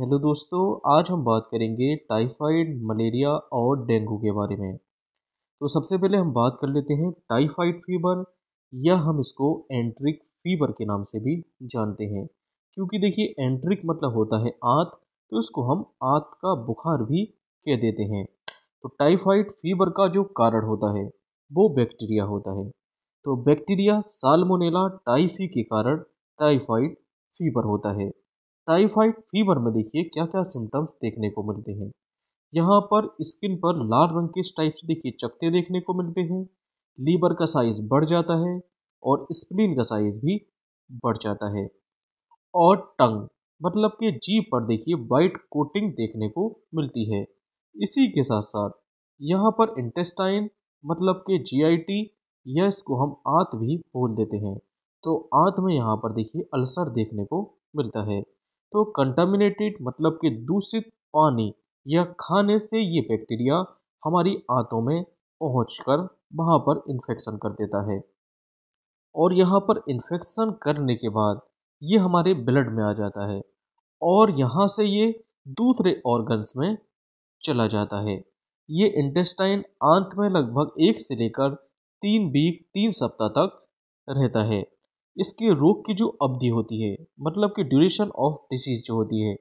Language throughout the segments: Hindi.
हेलो दोस्तों आज हम बात करेंगे टाइफाइड मलेरिया और डेंगू के बारे में तो सबसे पहले हम बात कर लेते हैं टाइफाइड फीवर या हम इसको एंट्रिक फीवर के नाम से भी जानते हैं क्योंकि देखिए एंट्रिक मतलब होता है आंत तो इसको हम आंत का बुखार भी कह देते हैं तो टाइफाइड फीवर का जो कारण होता है वो बैक्टीरिया होता है तो बैक्टीरिया साल्मोनेला टाइफी के कारण टाइफाइड फीवर होता है टाइफाइड फीवर में देखिए क्या क्या सिम्टम्स देखने को मिलते हैं यहाँ पर स्किन पर लाल रंग के स्टाइप्स देखिए चकते देखने को मिलते हैं लीवर का साइज बढ़ जाता है और स्प्लीन का साइज भी बढ़ जाता है और टंग मतलब कि जीप पर देखिए वाइट कोटिंग देखने को मिलती है इसी के साथ साथ यहाँ पर इंटेस्टाइन मतलब कि टी या इसको हम आंत भी बोल देते हैं तो आंत में यहाँ पर देखिए अल्सर देखने को मिलता है तो कंटामिनेटेड मतलब कि दूषित पानी या खाने से ये बैक्टीरिया हमारी आंतों में पहुँच कर वहाँ पर इन्फेक्शन कर देता है और यहाँ पर इन्फेक्शन करने के बाद ये हमारे ब्लड में आ जाता है और यहाँ से ये दूसरे ऑर्गन्स में चला जाता है ये इंटेस्टाइन आंत में लगभग एक से लेकर तीन वीक तीन सप्ताह तक रहता है इसके रोग की जो अवधि होती है मतलब कि ड्यूरेशन ऑफ डिसीज जो होती है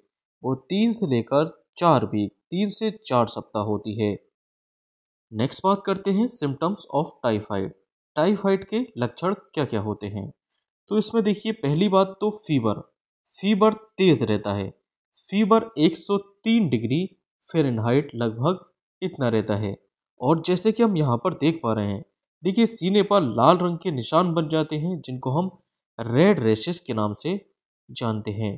वो तीन से लेकर चार वीक तीन से चार सप्ताह होती है नेक्स्ट बात करते हैं सिम्टम्स ऑफ टाइफाइड टाइफाइड के लक्षण क्या क्या होते हैं तो इसमें देखिए पहली बात तो फीवर फीवर तेज़ रहता है फीवर 103 डिग्री फेरनहाइट लगभग इतना रहता है और जैसे कि हम यहाँ पर देख पा रहे हैं देखिए सीने पर लाल रंग के निशान बन जाते हैं जिनको हम रेड रेशेस के नाम से जानते हैं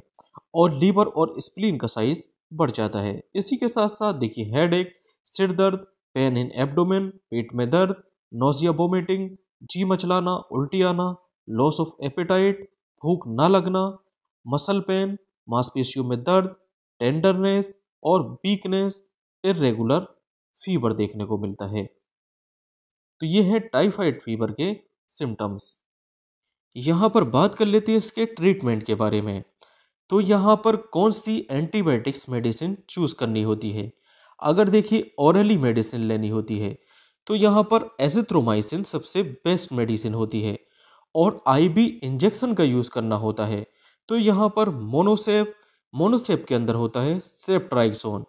और लीवर और स्प्लीन का साइज बढ़ जाता है इसी के साथ साथ देखिए हेड एक सिर दर्द पेन इन एब्डोमेन पेट में दर्द नोजिया वोमिटिंग जी मचलाना उल्टी आना लॉस ऑफ एपेटाइट भूख ना लगना मसल पेन मांसपेशियों में दर्द टेंडरनेस और वीकनेस इरेगुलर फीवर देखने को मिलता है तो ये है टाइफाइड फीवर के सिम्टम्स यहाँ पर बात कर लेते हैं इसके ट्रीटमेंट के बारे में तो यहाँ पर कौन सी एंटीबायोटिक्स मेडिसिन चूज़ करनी होती है अगर देखिए औरली मेडिसिन लेनी होती है तो यहाँ पर एजिथ्रोमाइसिन सबसे बेस्ट मेडिसिन होती है और आईबी इंजेक्शन का यूज़ करना होता है तो यहाँ पर मोनोसेप मोनोसेप के अंदर होता है सेप्ट्राइक्सोन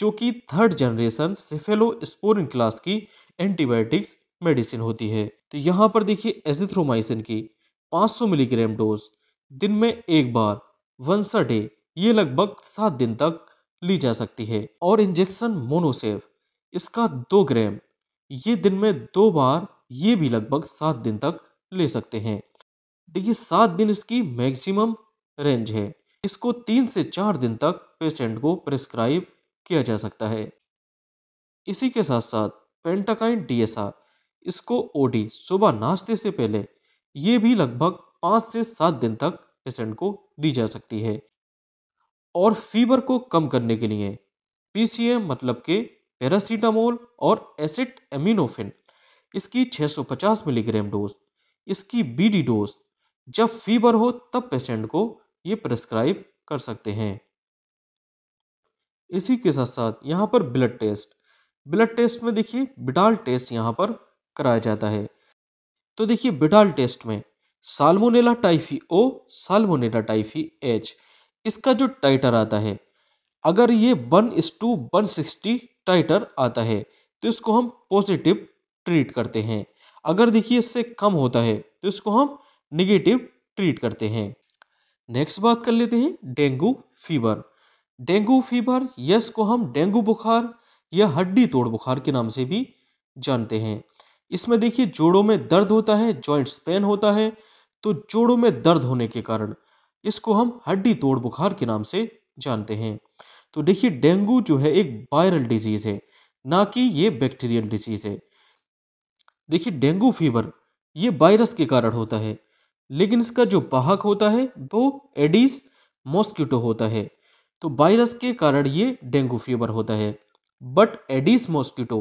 जो कि थर्ड जनरेशन सेफेलोस्पोरिन क्लास की एंटीबायोटिक्स मेडिसिन होती है तो यहाँ पर देखिए एजिथ्रोमाइसिन की 500 मिलीग्राम डोज दिन में एक बार वंस अ डे ये लगभग सात दिन तक ली जा सकती है और इंजेक्शन मोनोसेव इसका दो ग्राम ये दिन में दो बार ये भी लगभग सात दिन तक ले सकते हैं देखिए सात दिन इसकी मैक्सिमम रेंज है इसको तीन से चार दिन तक पेशेंट को प्रिस्क्राइब किया जा सकता है इसी के साथ साथ पेंटाकाइन डीएसआर इसको ओडी सुबह नाश्ते से पहले ये भी लगभग पाँच से सात दिन तक पेशेंट को दी जा सकती है और फीवर को कम करने के लिए पीसीएम मतलब के पैरासीटामोल और एसिड एमिनोफिन इसकी 650 मिलीग्राम डोज इसकी बीडी डोज जब फीवर हो तब पेशेंट को ये प्रेस्क्राइब कर सकते हैं इसी के साथ साथ यहाँ पर ब्लड टेस्ट ब्लड टेस्ट में देखिए बिडाल टेस्ट यहाँ पर कराया जाता है तो देखिए बिडाल टेस्ट में salmonella typhi O salmonella typhi H इसका जो टाइटर आता है अगर ये वन इस टू वन सिक्सटी टाइटर आता है तो इसको हम पॉजिटिव ट्रीट करते हैं अगर देखिए इससे कम होता है तो इसको हम निगेटिव ट्रीट करते हैं नेक्स्ट बात कर लेते हैं dengue fever dengue fever yes को हम डेंगू बुखार या हड्डी तोड़ बुखार के नाम से भी जानते हैं इसमें देखिए जोड़ों में दर्द होता है जॉइंट्स पेन होता है तो जोड़ों में दर्द होने के कारण इसको हम हड्डी तोड़ बुखार के नाम से जानते हैं तो देखिए डेंगू जो है एक वायरल डिजीज है ना कि ये बैक्टीरियल डिजीज है देखिए डेंगू फीवर ये वायरस के कारण होता है लेकिन इसका जो बाहक होता है वो एडिस मॉस्किटो होता है तो वायरस के कारण ये डेंगू फीवर होता है बट एडिस मॉस्किटो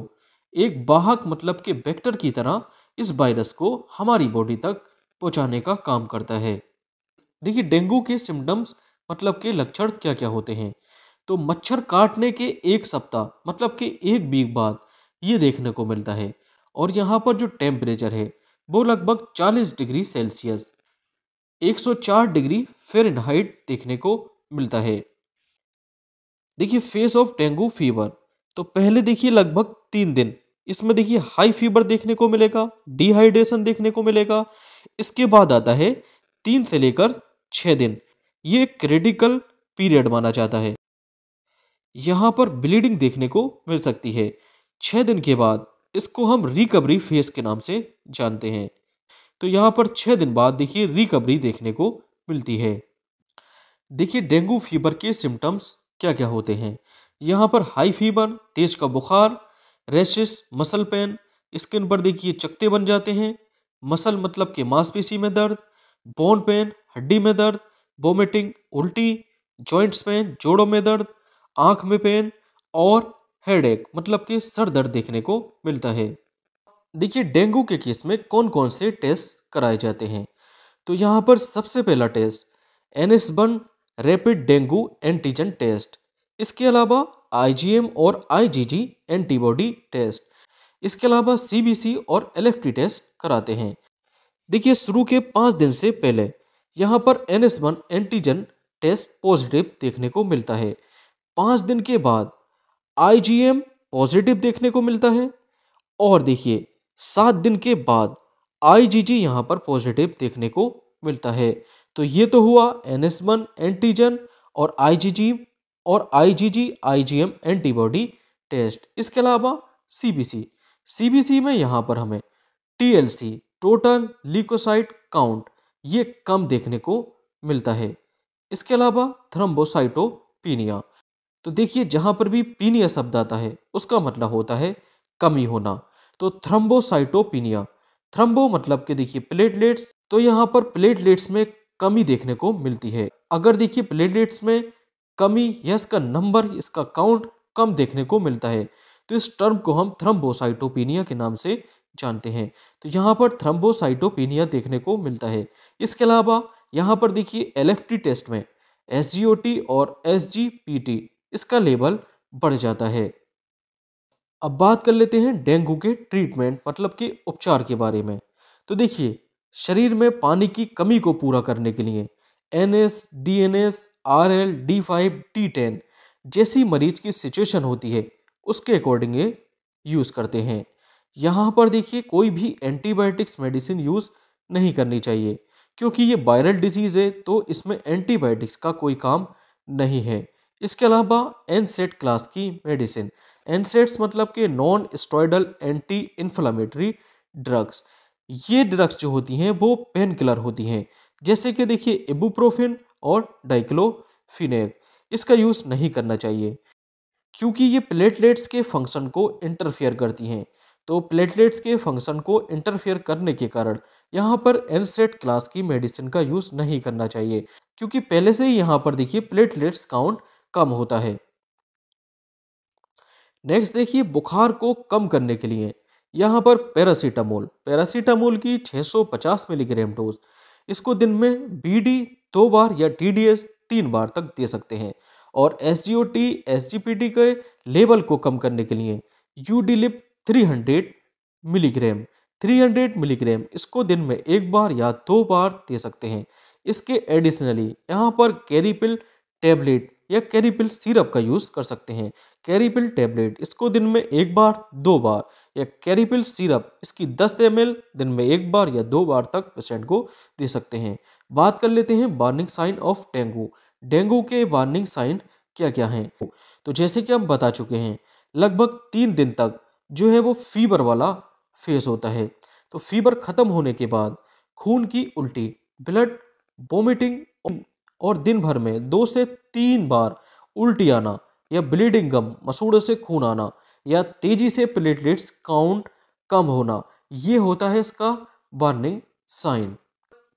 एक बाहक मतलब के वेक्टर की तरह इस वायरस को हमारी बॉडी तक पहुंचाने का काम करता है देखिए डेंगू के सिम्टम्स मतलब के लक्षण क्या क्या होते हैं तो मच्छर काटने के एक सप्ताह मतलब के एक वीक बाद ये देखने को मिलता है और यहाँ पर जो टेम्परेचर है वो लगभग 40 डिग्री सेल्सियस 104 डिग्री फ़ारेनहाइट देखने को मिलता है देखिए फेस ऑफ डेंगू फीवर तो पहले देखिए लगभग तीन दिन इसमें देखिए हाई फीवर देखने को मिलेगा डिहाइड्रेशन देखने को मिलेगा इसके बाद आता है तीन से लेकर छः दिन ये क्रिटिकल पीरियड माना जाता है यहाँ पर ब्लीडिंग देखने को मिल सकती है छः दिन के बाद इसको हम रिकवरी फेज के नाम से जानते हैं तो यहाँ पर छः दिन बाद देखिए रिकवरी देखने को मिलती है देखिए डेंगू फीवर के सिम्टम्स क्या क्या होते हैं यहाँ पर हाई फीवर तेज का बुखार रेशिस मसल पेन स्किन पर देखिए चकते बन जाते हैं मसल मतलब कि मांसपेशी में दर्द बोन पेन हड्डी में दर्द वोमिटिंग उल्टी जॉइंट्स पेन जोड़ों में दर्द आँख में पेन और हेडेक मतलब कि सर दर्द देखने को मिलता है देखिए डेंगू के केस में कौन कौन से टेस्ट कराए जाते हैं तो यहाँ पर सबसे पहला test N S one rapid dengue antigen test इसके अलावा आईजीएम और आईजीजी एंटीबॉडी टेस्ट इसके अलावा सीबीसी और एलएफटी टेस्ट कराते हैं देखिए शुरू के पाँच दिन से पहले यहाँ पर N S one antigen test positive देखने को मिलता है पाँच दिन के बाद आईजीएम पॉजिटिव देखने को मिलता है और देखिए सात दिन के बाद आईजीजी यहाँ पर पॉजिटिव देखने को मिलता है तो ये तो हुआ एन एस वन एंटीजन और आईजीजी और आईजीजी आईजीएम एंटीबॉडी टेस्ट इसके अलावा सीबीसी सीबीसी में यहाँ पर हमें टीएलसी टोटल लिकोसाइट काउंट ये कम देखने को मिलता है इसके अलावा थ्रम्बोसाइटोपीनिया तो देखिए जहाँ पर भी पीनिया शब्द आता है उसका मतलब होता है कमी होना तो थ्रम्बोसाइटोपीनिया थ्रम्बो मतलब के देखिए प्लेटलेट्स तो यहाँ पर प्लेटलेट्स में कमी देखने को मिलती है अगर देखिए प्लेटलेट्स में कमी या इसका नंबर इसका काउंट कम देखने को मिलता है तो इस टर्म को हम थ्रम्बोसाइटोपिनिया के नाम से जानते हैं तो यहाँ पर थ्रम्बोसाइटोपिनिया देखने को मिलता है इसके अलावा यहाँ पर देखिए एल टेस्ट में एस और एस इसका लेवल बढ़ जाता है अब बात कर लेते हैं डेंगू के ट्रीटमेंट मतलब कि उपचार के बारे में तो देखिए शरीर में पानी की कमी को पूरा करने के लिए N S D N S R L D five T ten जैसी मरीज की सिचुएशन होती है उसके अकॉर्डिंग ये यूज़ करते हैं यहाँ पर देखिए कोई भी एंटीबायोटिक्स मेडिसिन यूज़ नहीं करनी चाहिए क्योंकि ये वायरल डिजीज़ है तो इसमें एंटीबायोटिक्स का कोई काम नहीं है इसके अलावा एनसेट क्लास की मेडिसिन एनसेट्स मतलब कि non steroidal anti inflammatory drugs ये ड्रग्स जो होती हैं वो पेन किलर होती हैं जैसे कि देखिए इबुप्रोफिन और डाइक्लोफिनेक इसका यूज़ नहीं करना चाहिए क्योंकि ये प्लेटलेट्स के फंक्शन को इंटरफेयर करती हैं तो प्लेटलेट्स के फंक्शन को इंटरफेयर करने के कारण यहाँ पर एनसेट क्लास की मेडिसिन का यूज़ नहीं करना चाहिए क्योंकि पहले से ही यहाँ पर देखिए प्लेटलेट्स काउंट कम होता है नेक्स्ट देखिए बुखार को कम करने के लिए यहाँ पर पैरासीटामोल पैरासीटामोल की 650 मिलीग्राम डोज इसको दिन में बी दो बार या टी तीन बार तक दे सकते हैं और S G O T S G P T के लेवल को कम करने के लिए Udiliv three hundred milligram three hundred milligram इसको दिन में एक बार या दो बार दे सकते हैं इसके एडिशनली यहाँ पर कैरीपिल टैबलेट या कैरीपिल सिरप का यूज़ कर सकते हैं कैरीपिल टेबलेट इसको दिन में एक बार दो बार या कैरीपिल सिरप इसकी दस एम दिन में एक बार या दो बार तक पेशेंट को दे सकते हैं बात कर लेते हैं warning sign of dengue dengue के वार्निंग साइन क्या क्या हैं तो जैसे कि हम बता चुके हैं लगभग तीन दिन तक जो है वो फीवर वाला फेस होता है तो फीवर ख़त्म होने के बाद खून की उल्टी ब्लड वोमिटिंग और दिन भर में दो से तीन बार उल्टी आना या ब्लीडिंग गम मसूड़ों से खून आना या तेजी से प्लेटलेट्स काउंट कम होना ये होता है इसका वार्निंग साइन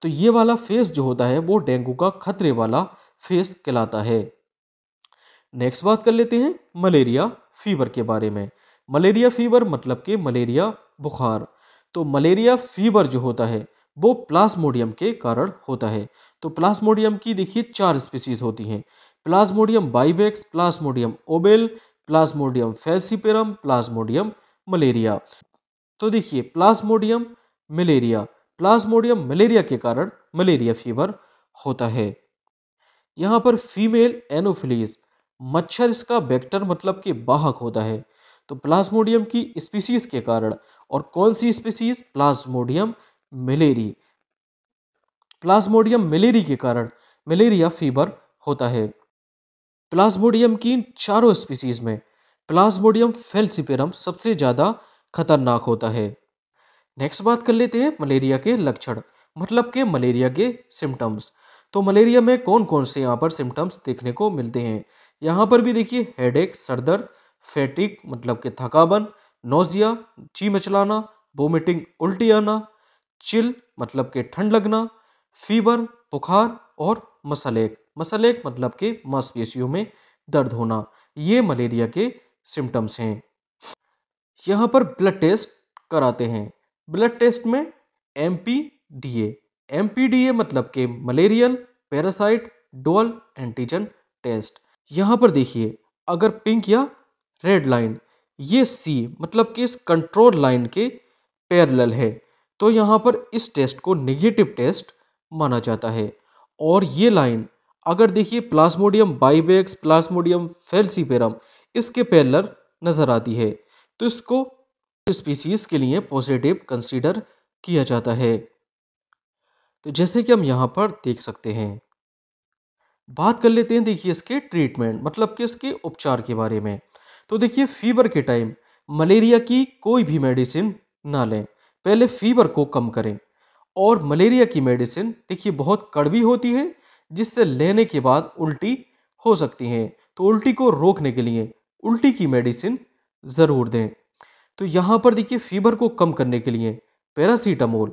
तो ये वाला फेस जो होता है वो डेंगू का खतरे वाला फेस कहलाता है नेक्स्ट बात कर लेते हैं मलेरिया फीवर के बारे में मलेरिया फीवर मतलब कि मलेरिया बुखार तो मलेरिया फीवर जो होता है वो प्लास्मोडियम के कारण होता है तो प्लास्मोडियम की देखिए चार स्पीसीज होती हैं plasmodium vivax plasmodium ovale plasmodium falciparum plasmodium malaria तो देखिए प्लाज्मोडियम मलेरिया प्लाज्मोडियम मलेरिया के कारण मलेरिया फीवर होता है यहाँ पर फीमेल एनोफिलीज मच्छर इसका वेक्टर मतलब कि बाहक होता है तो प्लाज्मोडियम की स्पीसीज के कारण और कौन सी species plasmodium malariae plasmodium malaria के कारण मलेरिया फीवर होता है प्लाज्मोडियम की चारों स्पीसीज में प्लाज्मोडियम फेल्सिपेरम सबसे ज़्यादा खतरनाक होता है नेक्स्ट बात कर लेते हैं मलेरिया के लक्षण मतलब के मलेरिया के सिम्टम्स तो मलेरिया में कौन कौन से यहाँ पर सिम्टम्स देखने को मिलते हैं यहाँ पर भी देखिए हेड एक सरदर्द फैटिक मतलब के थकावन नोजिया ची मचलाना वोमिटिंग उल्टी आना चिल मतलब के ठंड लगना फीवर बुखार और मसलेक मसलेक मतलब के मांसपेशियों में दर्द होना ये मलेरिया के सिम्टम्स हैं यहाँ पर ब्लड टेस्ट कराते हैं ब्लड टेस्ट में M P D A M P D A मतलब के malarial parasite dual antigen test यहाँ पर देखिए अगर पिंक या रेड लाइन ये सी मतलब कि इस कंट्रोल लाइन के पैरेलल है तो यहाँ पर इस टेस्ट को नेगेटिव टेस्ट माना जाता है और ये लाइन अगर देखिए प्लाज्मोडियम बाइबेक्स प्लाज्मोडियम फेल्सीपेरम इसके पैलर नज़र आती है तो इसको स्पीसीज के लिए पॉजिटिव कंसीडर किया जाता है तो जैसे कि हम यहाँ पर देख सकते हैं बात कर लेते हैं देखिए इसके ट्रीटमेंट मतलब कि इसके उपचार के बारे में तो देखिए फीवर के टाइम मलेरिया की कोई भी मेडिसिन ना लें पहले फीवर को कम करें और मलेरिया की मेडिसिन देखिए बहुत कड़वी होती है जिससे लेने के बाद उल्टी हो सकती हैं तो उल्टी को रोकने के लिए उल्टी की मेडिसिन ज़रूर दें तो यहाँ पर देखिए फीवर को कम करने के लिए पैरासीटामोल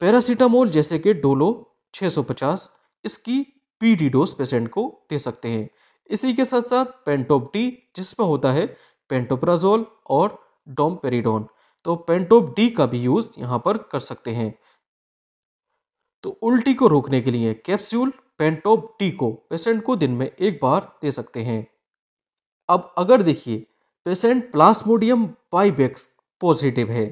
पैरासीटामोल जैसे कि डोलो 650 इसकी पीडी डोज पेशेंट को दे सकते हैं इसी के साथ साथ पेंटोपटी जिसमें होता है पेंटोप्राजोल और डोमपेरीडोन तो पेंटोप डी का भी यूज यहां पर कर सकते हैं तो उल्टी को रोकने के लिए कैप्सूल पेंटोप डी को पेशेंट को दिन में एक बार दे सकते हैं अब अगर देखिए पेशेंट प्लास्मोडियम बाइबेक्स पॉजिटिव है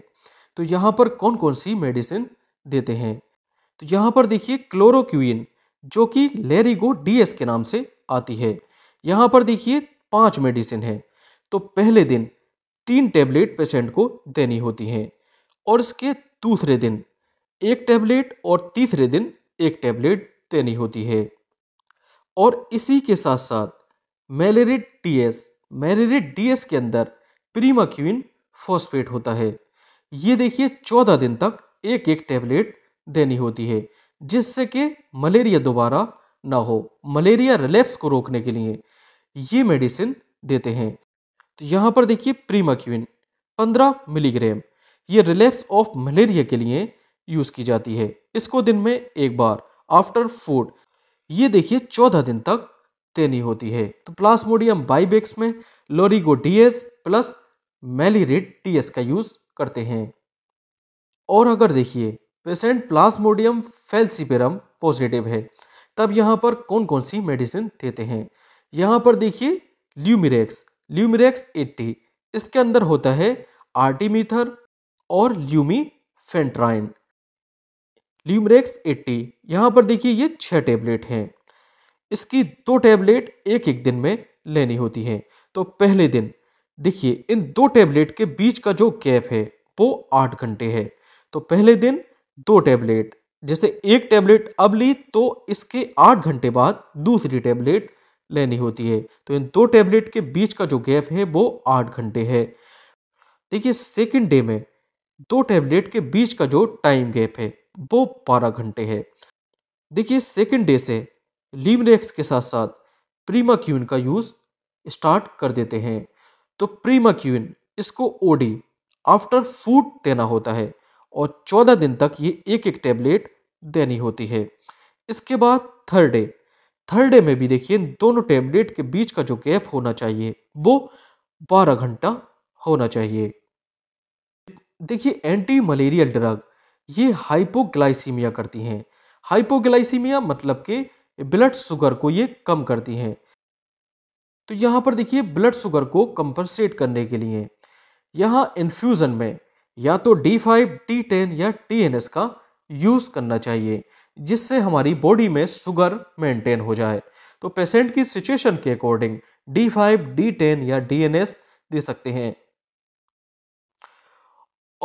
तो यहाँ पर कौन कौन सी मेडिसिन देते हैं तो यहाँ पर देखिए क्लोरोक्यून जो कि लेरिगो डीएस के नाम से आती है यहाँ पर देखिए पांच मेडिसिन है तो पहले दिन तीन टैबलेट पेशेंट को देनी होती हैं और इसके दूसरे दिन एक टैबलेट और तीसरे दिन एक टैबलेट देनी होती है और इसी के साथ साथ मेलेरेट टीएस डी डीएस के अंदर प्रीमाक्यून फॉस्फेट होता है ये देखिए चौदह दिन तक एक एक टैबलेट देनी होती है जिससे कि मलेरिया दोबारा ना हो मलेरिया रिलेप्स को रोकने के लिए ये मेडिसिन देते हैं तो यहाँ पर देखिए प्रीमक्यून 15 मिलीग्राम ये रिलैप्स ऑफ मलेरिया के लिए यूज़ की जाती है इसको दिन में एक बार आफ्टर फूड ये देखिए चौदह दिन तक देनी होती है तो प्लास्मोडियम बाइबेक्स में लोरिगो डीएस प्लस मेलीरेट टीएस का यूज़ करते हैं और अगर देखिए पेशेंट प्लास्मोडियम फेल्सिपेरम पॉजिटिव है तब यहाँ पर कौन कौन सी मेडिसिन देते हैं यहाँ पर देखिए ल्यूमिरेक्स ल्यूमिरेक्स 80 इसके अंदर होता है आर्टीमीथर और फेंट्राइन ल्यूमरेक्स 80 यहाँ पर देखिए ये छः टेबलेट हैं इसकी दो टेबलेट एक एक दिन में लेनी होती है तो पहले दिन देखिए इन दो टेबलेट के बीच का जो गैप है वो आठ घंटे है तो पहले दिन दो टेबलेट जैसे एक टेबलेट अब ली तो इसके आठ घंटे बाद दूसरी टेबलेट लेनी होती है तो इन दो टैबलेट के बीच का जो गैप है वो आठ घंटे है देखिए सेकेंड डे में दो टैबलेट के बीच का जो टाइम गैप है वो बारह घंटे है देखिए सेकेंड डे से लीमरेक्स के साथ साथ प्रीमा क्यून का यूज़ स्टार्ट कर देते हैं तो प्रीमा क्यून इसको ओडी आफ्टर फूड देना होता है और चौदह दिन तक ये एक एक टैबलेट देनी होती है इसके बाद थर्ड डे थर्ड डे में भी देखिए दोनों टेबलेट के बीच का जो गैप होना चाहिए वो बारह घंटा होना चाहिए देखिए एंटी मलेरियल ड्रग ये हाइपोग्लाइसीमिया करती हैं हाइपोग्लाइसीमिया मतलब के ब्लड शुगर को ये कम करती हैं तो यहाँ पर देखिए ब्लड शुगर को कंपनसेट करने के लिए यहाँ इन्फ्यूज़न में या तो डी फाइव टेन या टी एन एस का यूज़ करना चाहिए जिससे हमारी बॉडी में शुगर मेंटेन हो जाए तो पेशेंट की सिचुएशन के according D five D ten या डीएनएस दे सकते हैं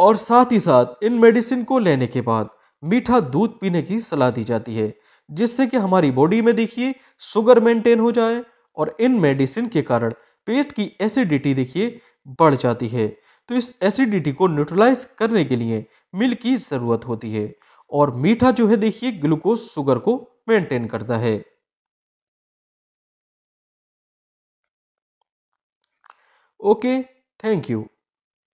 और साथ ही साथ इन मेडिसिन को लेने के बाद मीठा दूध पीने की सलाह दी जाती है जिससे कि हमारी बॉडी में देखिए शुगर मेंटेन हो जाए और इन मेडिसिन के कारण पेट की एसिडिटी देखिए बढ़ जाती है तो इस एसिडिटी को न्यूट्रलाइज करने के लिए मिल्क की ज़रूरत होती है और मीठा जो है देखिए ग्लूकोज शुगर को मेंटेन करता है ओके थैंक यू